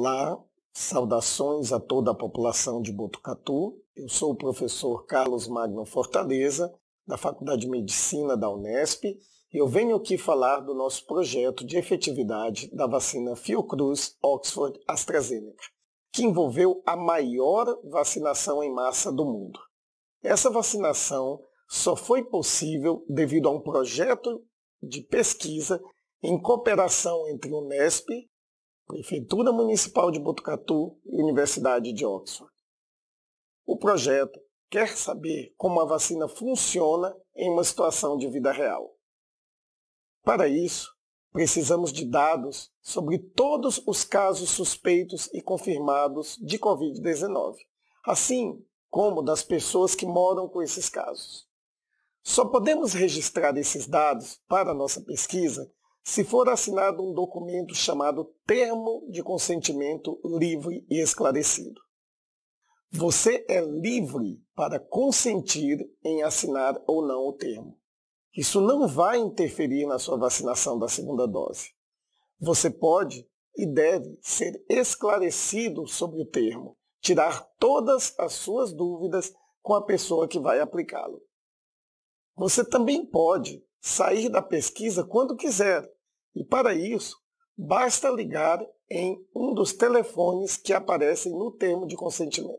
Olá, saudações a toda a população de Botucatu. Eu sou o professor Carlos Magno Fortaleza, da Faculdade de Medicina da Unesp, e eu venho aqui falar do nosso projeto de efetividade da vacina Fiocruz Oxford AstraZeneca, que envolveu a maior vacinação em massa do mundo. Essa vacinação só foi possível devido a um projeto de pesquisa em cooperação entre Unesp Prefeitura Municipal de Botucatu e Universidade de Oxford. O projeto quer saber como a vacina funciona em uma situação de vida real. Para isso, precisamos de dados sobre todos os casos suspeitos e confirmados de Covid-19, assim como das pessoas que moram com esses casos. Só podemos registrar esses dados para nossa pesquisa se for assinado um documento chamado Termo de Consentimento Livre e Esclarecido. Você é livre para consentir em assinar ou não o termo. Isso não vai interferir na sua vacinação da segunda dose. Você pode e deve ser esclarecido sobre o termo, tirar todas as suas dúvidas com a pessoa que vai aplicá-lo. Você também pode sair da pesquisa quando quiser. E para isso, basta ligar em um dos telefones que aparecem no termo de consentimento.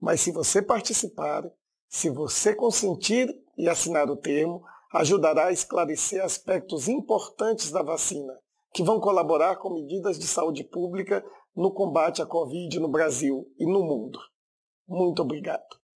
Mas se você participar, se você consentir e assinar o termo, ajudará a esclarecer aspectos importantes da vacina, que vão colaborar com medidas de saúde pública no combate à Covid no Brasil e no mundo. Muito obrigado.